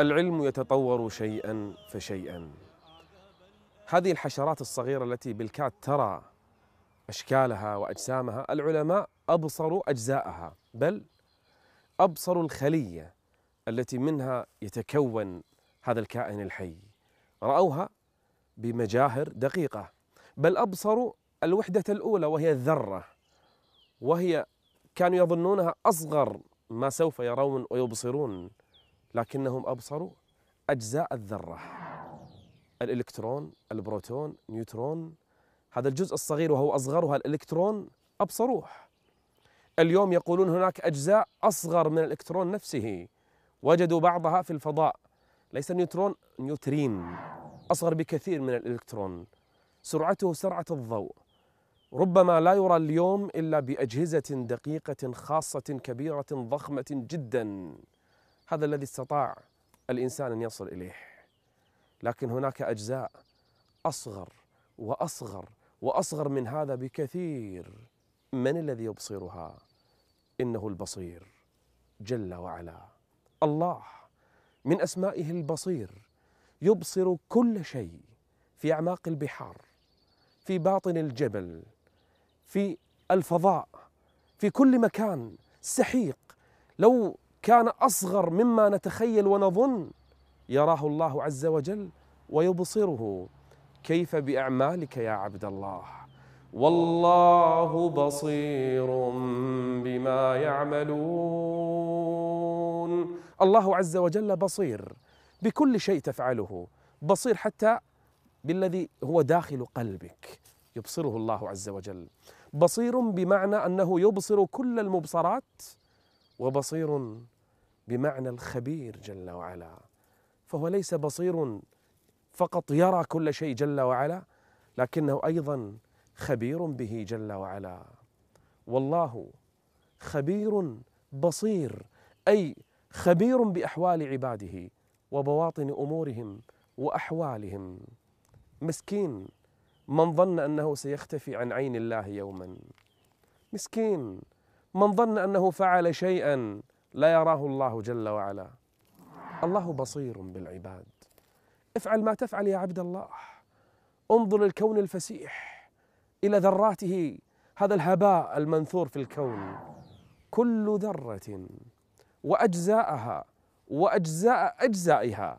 العلم يتطور شيئا فشيئا هذه الحشرات الصغيرة التي بالكاد ترى أشكالها وأجسامها العلماء أبصروا أجزاءها بل أبصروا الخلية التي منها يتكون هذا الكائن الحي رأوها بمجاهر دقيقة بل أبصروا الوحدة الأولى وهي الذرة وهي كانوا يظنونها أصغر ما سوف يرون ويبصرون لكنهم أبصروا أجزاء الذرة الإلكترون البروتون نيوترون هذا الجزء الصغير وهو أصغرها الإلكترون أبصروه اليوم يقولون هناك أجزاء أصغر من الإلكترون نفسه وجدوا بعضها في الفضاء ليس النيوترون نيوترين أصغر بكثير من الإلكترون سرعته سرعة الضوء ربما لا يرى اليوم إلا بأجهزة دقيقة خاصة كبيرة ضخمة جداً هذا الذي استطاع الانسان ان يصل اليه لكن هناك اجزاء اصغر واصغر واصغر من هذا بكثير من الذي يبصرها انه البصير جل وعلا الله من اسمائه البصير يبصر كل شيء في اعماق البحار في باطن الجبل في الفضاء في كل مكان سحيق لو كان أصغر مما نتخيل ونظن يراه الله عز وجل ويبصره كيف بأعمالك يا عبد الله والله بصير بما يعملون الله عز وجل بصير بكل شيء تفعله بصير حتى بالذي هو داخل قلبك يبصره الله عز وجل بصير بمعنى انه يبصر كل المبصرات وبصير بمعنى الخبير جل وعلا فهو ليس بصير فقط يرى كل شيء جل وعلا لكنه ايضا خبير به جل وعلا والله خبير بصير اي خبير باحوال عباده وبواطن امورهم واحوالهم مسكين من ظن انه سيختفي عن عين الله يوما مسكين من ظن انه فعل شيئا لا يراه الله جل وعلا الله بصير بالعباد افعل ما تفعل يا عبد الله انظر الكون الفسيح الى ذراته هذا الهباء المنثور في الكون كل ذره واجزاءها واجزاء اجزائها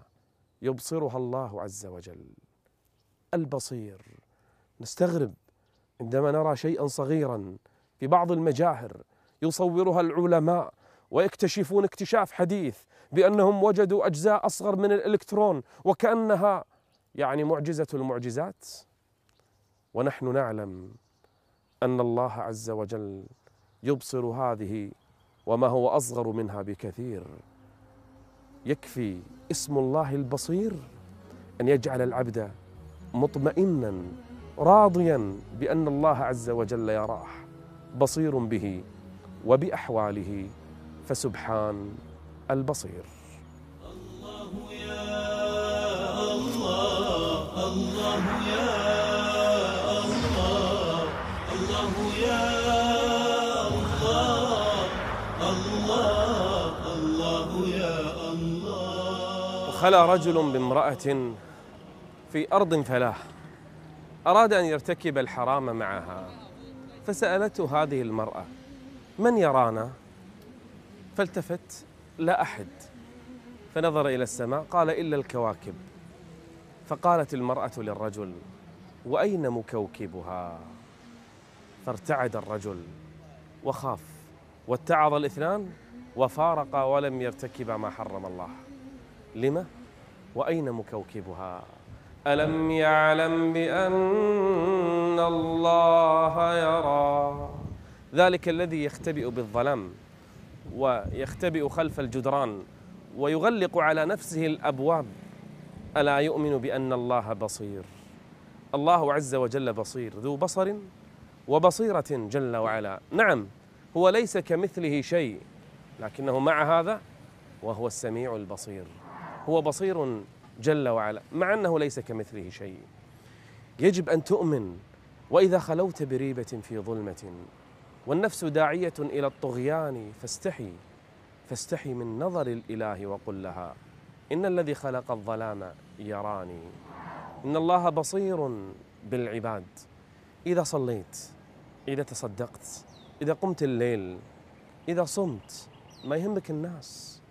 يبصرها الله عز وجل البصير نستغرب عندما نرى شيئا صغيرا في بعض المجاهر يصورها العلماء ويكتشفون اكتشاف حديث بأنهم وجدوا أجزاء أصغر من الإلكترون وكأنها يعني معجزة المعجزات ونحن نعلم أن الله عز وجل يبصر هذه وما هو أصغر منها بكثير يكفي اسم الله البصير أن يجعل العبد مطمئنا راضيا بأن الله عز وجل يراه بصير به وبأحواله فسبحان البصير الله يا الله الله يا الله الله يا الله الله الله يا الله وخلا رجل بامرأة في أرض فلاح أراد أن يرتكب الحرام معها فسألته هذه المرأة من يرانا؟ فالتفت لا أحد فنظر إلى السماء قال إلا الكواكب فقالت المرأة للرجل وأين مكوكبها فارتعد الرجل وخاف واتعظ الاثنان وفارقا ولم يرتكبا ما حرم الله لما وأين مكوكبها ألم يعلم بأن الله يرى ذلك الذي يختبئ بالظلام ويختبئ خلف الجدران ويغلق على نفسه الابواب الا يؤمن بان الله بصير الله عز وجل بصير ذو بصر وبصيره جل وعلا نعم هو ليس كمثله شيء لكنه مع هذا وهو السميع البصير هو بصير جل وعلا مع انه ليس كمثله شيء يجب ان تؤمن واذا خلوت بريبه في ظلمه والنفس داعية إلى الطغيان فاستحي فاستحي من نظر الإله وقل لها إن الذي خلق الظلام يراني إن الله بصير بالعباد إذا صليت إذا تصدقت إذا قمت الليل إذا صمت ما يهمك الناس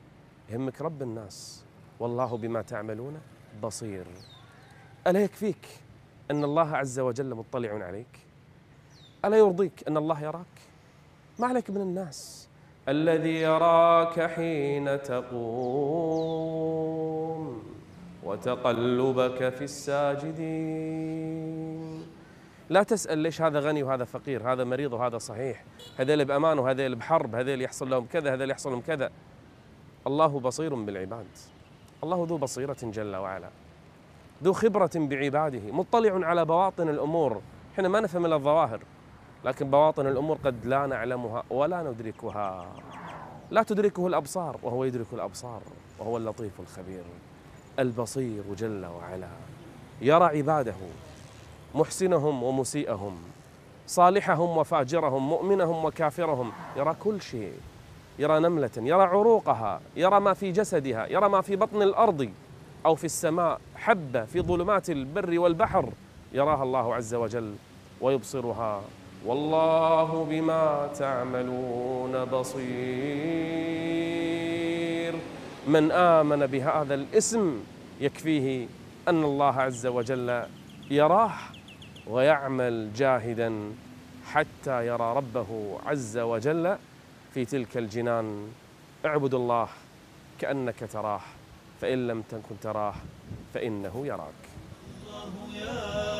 يهمك رب الناس والله بما تعملون بصير ألا يكفيك أن الله عز وجل مطلع عليك ألا يرضيك أن الله يراك ما عليك من الناس الذي يراك حين تقوم وتقلبك في الساجدين لا تسأل ليش هذا غني وهذا فقير هذا مريض وهذا صحيح هذيل بأمان وهذيل بحرب هذيل يحصل لهم كذا هذيل يحصل لهم كذا الله بصير بالعباد الله ذو بصيرة جل وعلا ذو خبرة بعباده مطلع على بواطن الأمور احنا ما نفهم إلا الظواهر لكن بواطن الأمور قد لا نعلمها ولا ندركها لا تدركه الأبصار وهو يدرك الأبصار وهو اللطيف الخبير البصير جل وعلا يرى عباده محسنهم ومسيئهم صالحهم وفاجرهم مؤمنهم وكافرهم يرى كل شيء يرى نملة يرى عروقها يرى ما في جسدها يرى ما في بطن الأرض أو في السماء حبة في ظلمات البر والبحر يراها الله عز وجل ويبصرها والله بما تعملون بصير من آمن بهذا الاسم يكفيه أن الله عز وجل يراه ويعمل جاهدا حتى يرى ربه عز وجل في تلك الجنان اعبد الله كأنك تراه فإن لم تكن تراه فإنه يراك الله يا